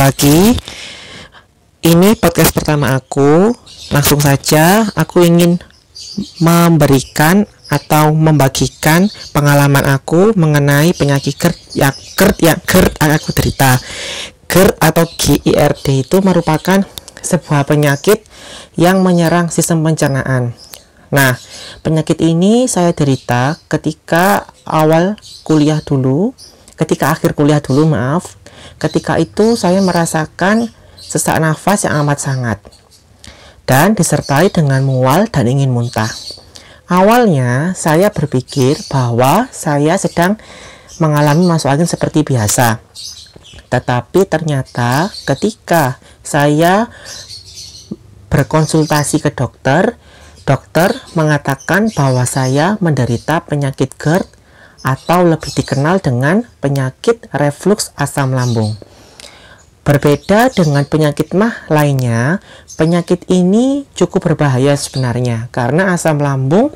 pagi. Ini podcast pertama aku. Langsung saja, aku ingin memberikan atau membagikan pengalaman aku mengenai penyakit GERD ya GERD ya GERD aku derita. GERD atau GERD itu merupakan sebuah penyakit yang menyerang sistem pencernaan. Nah, penyakit ini saya derita ketika awal kuliah dulu, ketika akhir kuliah dulu, maaf. Ketika itu saya merasakan sesak nafas yang amat sangat dan disertai dengan mual dan ingin muntah. Awalnya saya berpikir bahwa saya sedang mengalami masuk angin seperti biasa. Tetapi ternyata ketika saya berkonsultasi ke dokter, dokter mengatakan bahwa saya menderita penyakit GERD atau lebih dikenal dengan penyakit reflux asam lambung. Berbeda dengan penyakit mah lainnya, penyakit ini cukup berbahaya sebenarnya karena asam lambung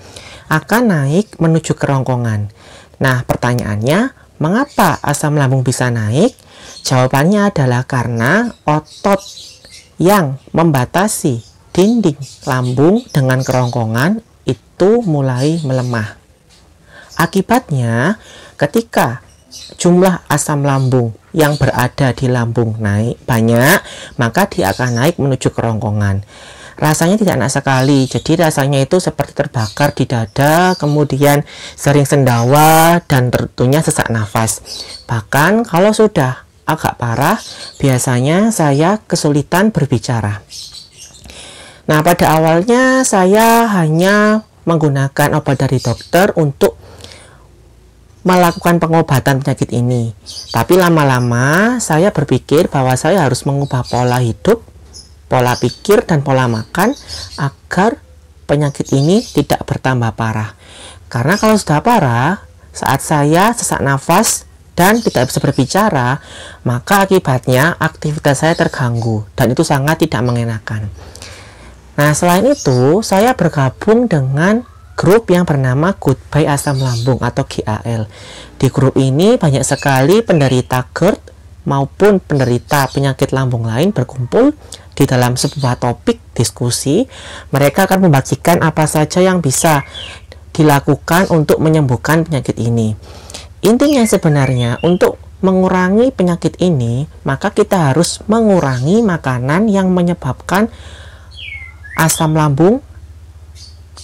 akan naik menuju kerongkongan. Nah, pertanyaannya, mengapa asam lambung bisa naik? Jawabannya adalah karena otot yang membatasi dinding lambung dengan kerongkongan itu mulai melemah. Akibatnya, ketika jumlah asam lambung yang berada di lambung naik banyak, maka dia akan naik menuju kerongkongan. Rasanya tidak enak sekali, jadi rasanya itu seperti terbakar di dada, kemudian sering sendawa, dan tentunya sesak nafas. Bahkan kalau sudah agak parah, biasanya saya kesulitan berbicara. Nah, pada awalnya saya hanya menggunakan obat dari dokter untuk melakukan pengobatan penyakit ini. Tapi lama-lama saya berpikir bahwa saya harus mengubah pola hidup, pola pikir, dan pola makan agar penyakit ini tidak bertambah parah. Karena kalau sudah parah, saat saya sesak nafas dan tidak bisa berbicara, maka akibatnya aktivitas saya terganggu dan itu sangat tidak mengenakan. Nah, selain itu, saya bergabung dengan grup yang bernama Goodbye Asam Lambung atau GAL. Di grup ini banyak sekali penderita GERD maupun penderita penyakit lambung lain berkumpul di dalam sebuah topik diskusi. Mereka akan membagikan apa saja yang bisa dilakukan untuk menyembuhkan penyakit ini. Intinya sebenarnya untuk mengurangi penyakit ini, maka kita harus mengurangi makanan yang menyebabkan asam lambung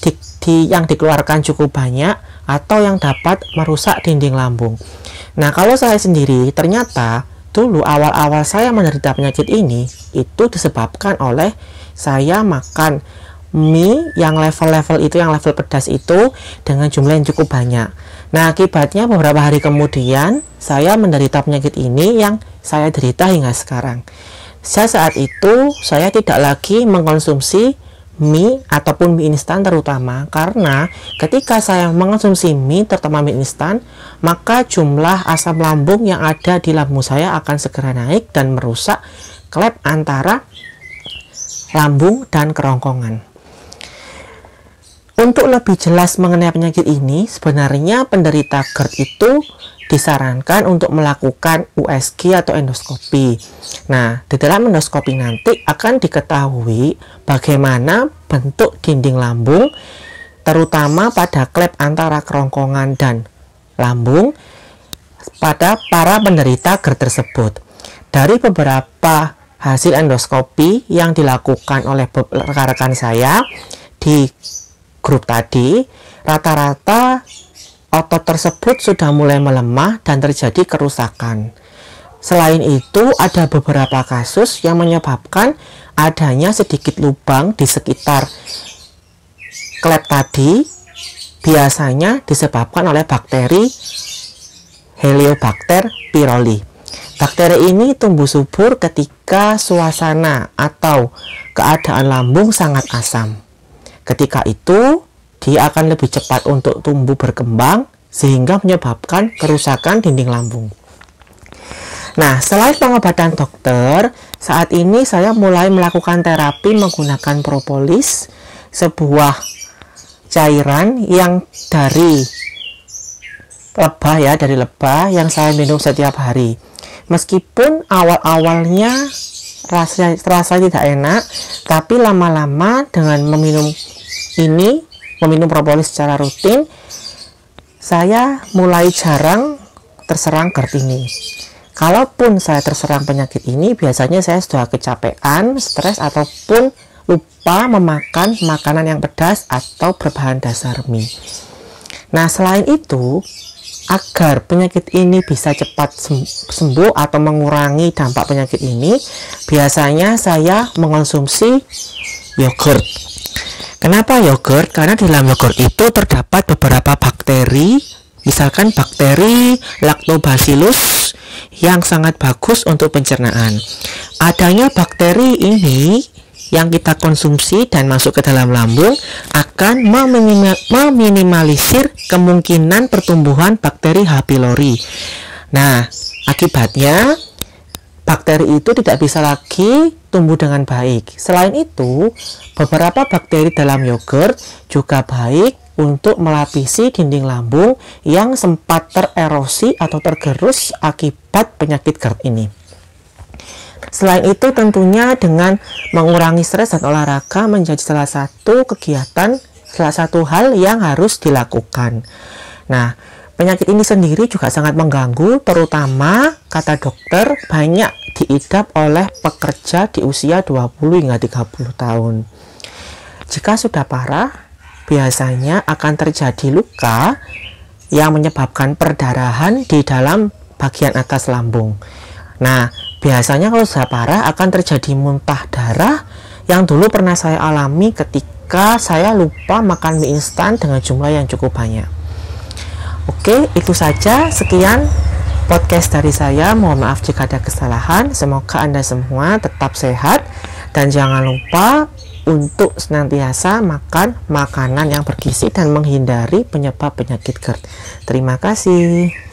di, di, yang dikeluarkan cukup banyak atau yang dapat merusak dinding lambung. Nah, kalau saya sendiri ternyata dulu awal-awal saya menderita penyakit ini itu disebabkan oleh saya makan mie yang level-level itu yang level pedas itu dengan jumlah yang cukup banyak. Nah, akibatnya beberapa hari kemudian saya menderita penyakit ini yang saya derita hingga sekarang. Saya saat itu saya tidak lagi mengkonsumsi mie ataupun mie instan terutama karena ketika saya mengonsumsi mie terutama mie instan maka jumlah asam lambung yang ada di lambung saya akan segera naik dan merusak klep antara lambung dan kerongkongan. Untuk lebih jelas mengenai penyakit ini, sebenarnya penderita GERD itu disarankan untuk melakukan USG atau endoskopi. Nah, di dalam endoskopi nanti akan diketahui bagaimana bentuk dinding lambung terutama pada klep antara kerongkongan dan lambung pada para penderita GERD tersebut. Dari beberapa hasil endoskopi yang dilakukan oleh rekan-rekan saya di grup tadi, rata-rata otot tersebut sudah mulai melemah dan terjadi kerusakan. Selain itu, ada beberapa kasus yang menyebabkan adanya sedikit lubang di sekitar klep tadi, biasanya disebabkan oleh bakteri Heliobacter pyroli. Bakteri ini tumbuh subur ketika suasana atau keadaan lambung sangat asam. Ketika itu, dia akan lebih cepat untuk tumbuh berkembang sehingga menyebabkan kerusakan dinding lambung. Nah, selain pengobatan dokter, saat ini saya mulai melakukan terapi menggunakan propolis, sebuah cairan yang dari lebah ya, dari lebah yang saya minum setiap hari. Meskipun awal-awalnya rasanya terasa tidak enak, tapi lama-lama dengan meminum ini meminum propolis secara rutin, saya mulai jarang terserang GERD ini. Kalaupun saya terserang penyakit ini, biasanya saya sudah kecapean, stres, ataupun lupa memakan makanan yang pedas atau berbahan dasar mie. Nah, selain itu, agar penyakit ini bisa cepat sembuh atau mengurangi dampak penyakit ini, biasanya saya mengonsumsi yogurt Kenapa yogurt? Karena di dalam yogurt itu terdapat beberapa bakteri, misalkan bakteri lactobacillus yang sangat bagus untuk pencernaan. Adanya bakteri ini yang kita konsumsi dan masuk ke dalam lambung akan meminimalisir kemungkinan pertumbuhan bakteri H. pylori. Nah, akibatnya bakteri itu tidak bisa lagi tumbuh dengan baik. Selain itu, beberapa bakteri dalam yogurt juga baik untuk melapisi dinding lambung yang sempat tererosi atau tergerus akibat penyakit GERD ini. Selain itu tentunya dengan mengurangi stres dan olahraga menjadi salah satu kegiatan, salah satu hal yang harus dilakukan. Nah, Penyakit ini sendiri juga sangat mengganggu, terutama kata dokter banyak diidap oleh pekerja di usia 20 hingga 30 tahun. Jika sudah parah, biasanya akan terjadi luka yang menyebabkan perdarahan di dalam bagian atas lambung. Nah, biasanya kalau sudah parah akan terjadi muntah darah yang dulu pernah saya alami ketika saya lupa makan mie instan dengan jumlah yang cukup banyak. Oke, itu saja. Sekian podcast dari saya. Mohon maaf jika ada kesalahan. Semoga Anda semua tetap sehat dan jangan lupa untuk senantiasa makan makanan yang bergizi dan menghindari penyebab penyakit GERD. Terima kasih.